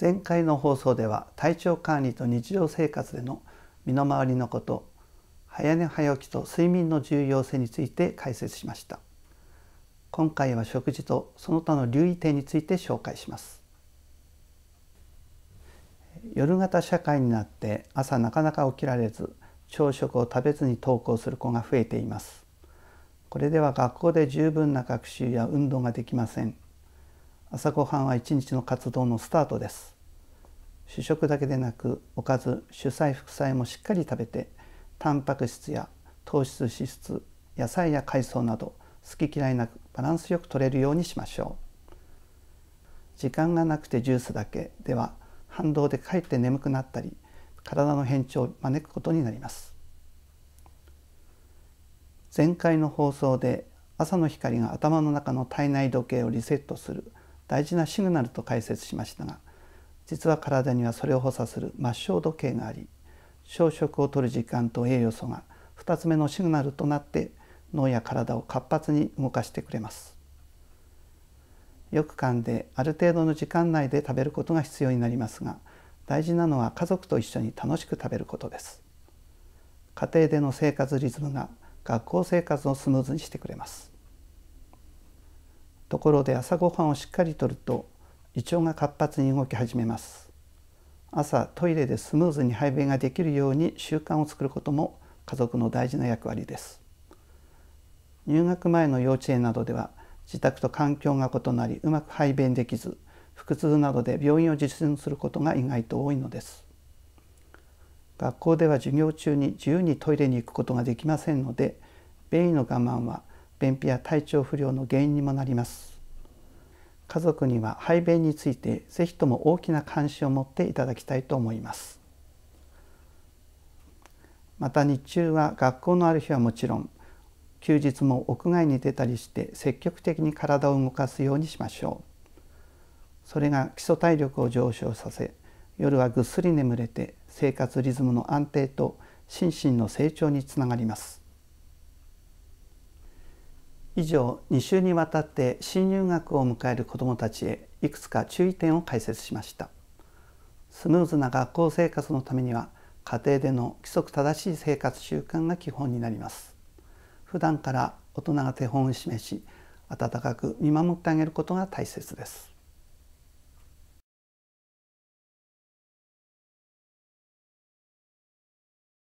前回の放送では体調管理と日常生活での身の回りのこと早寝早起きと睡眠の重要性について解説しました今回は食事とその他の留意点について紹介します夜型社会になって朝なかなか起きられず朝食を食べずに登校する子が増えていますこれでは学校で十分な学習や運動ができません朝ごはんは一日の活動のスタートです主食だけでなくおかず主菜副菜もしっかり食べてタンパク質や糖質脂質野菜や海藻など好き嫌いなくバランスよく取れるようにしましょう時間がなくてジュースだけでは反動でかえって眠くなったり体の変調を招くことになります前回の放送で朝の光が頭の中の体内時計をリセットする大事なシグナルと解説しましたが実は体にはそれを補佐する末梢時計があり消食をとる時間と栄養素が2つ目のシグナルとなって脳や体を活発に動かしてくれますよく噛んである程度の時間内で食べることが必要になりますが大事なのは家族と一緒に楽しく食べることです家庭での生活リズムが学校生活をスムーズにしてくれますところで朝ごはんをしっかりとると胃腸が活発に動き始めます朝トイレでスムーズに排便ができるように習慣を作ることも家族の大事な役割です入学前の幼稚園などでは自宅と環境が異なりうまく排便できず腹痛などで病院を受診することが意外と多いのです学校では授業中に自由にトイレに行くことができませんので便意の我慢は便秘や体調不良の原因にもなります家族には排便について是非とも大きな関心を持っていただきたいと思いますまた日中は学校のある日はもちろん休日も屋外に出たりして積極的に体を動かすようにしましょうそれが基礎体力を上昇させ夜はぐっすり眠れて生活リズムの安定と心身の成長につながります以上2週にわたって新入学を迎える子どもたちへいくつか注意点を解説しましたスムーズな学校生活のためには家庭での規則正しい生活習慣が基本になります普段から大人が手本を示し温かく見守ってあげることが大切です